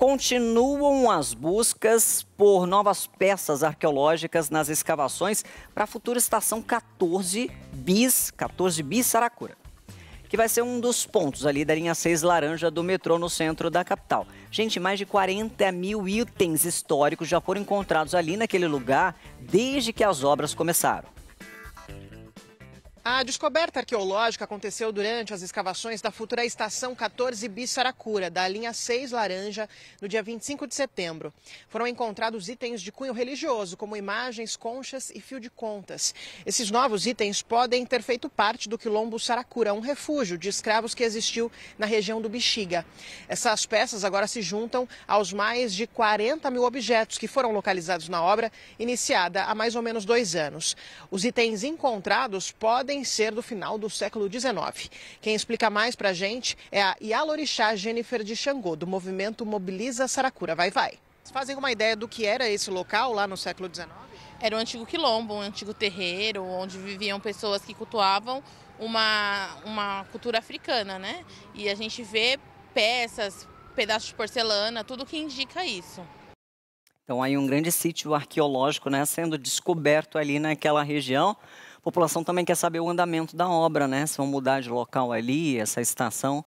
Continuam as buscas por novas peças arqueológicas nas escavações para a futura estação 14 bis, 14 bis Saracura, que vai ser um dos pontos ali da linha 6 laranja do metrô no centro da capital. Gente, mais de 40 mil itens históricos já foram encontrados ali naquele lugar desde que as obras começaram. A descoberta arqueológica aconteceu durante as escavações da futura estação 14 Bissaracura, da linha 6 Laranja, no dia 25 de setembro. Foram encontrados itens de cunho religioso, como imagens, conchas e fio de contas. Esses novos itens podem ter feito parte do quilombo Saracura, um refúgio de escravos que existiu na região do Bexiga. Essas peças agora se juntam aos mais de 40 mil objetos que foram localizados na obra, iniciada há mais ou menos dois anos. Os itens encontrados podem podem ser do final do século XIX. Quem explica mais para a gente é a Yalorixá Jennifer de Xangô, do movimento Mobiliza Saracura Vai Vai. Vocês fazem uma ideia do que era esse local lá no século XIX? Era um antigo quilombo, um antigo terreiro, onde viviam pessoas que cultuavam uma, uma cultura africana, né? E a gente vê peças, pedaços de porcelana, tudo que indica isso. Então, aí um grande sítio arqueológico né, sendo descoberto ali naquela região população também quer saber o andamento da obra, né? Se vão mudar de local ali, essa estação.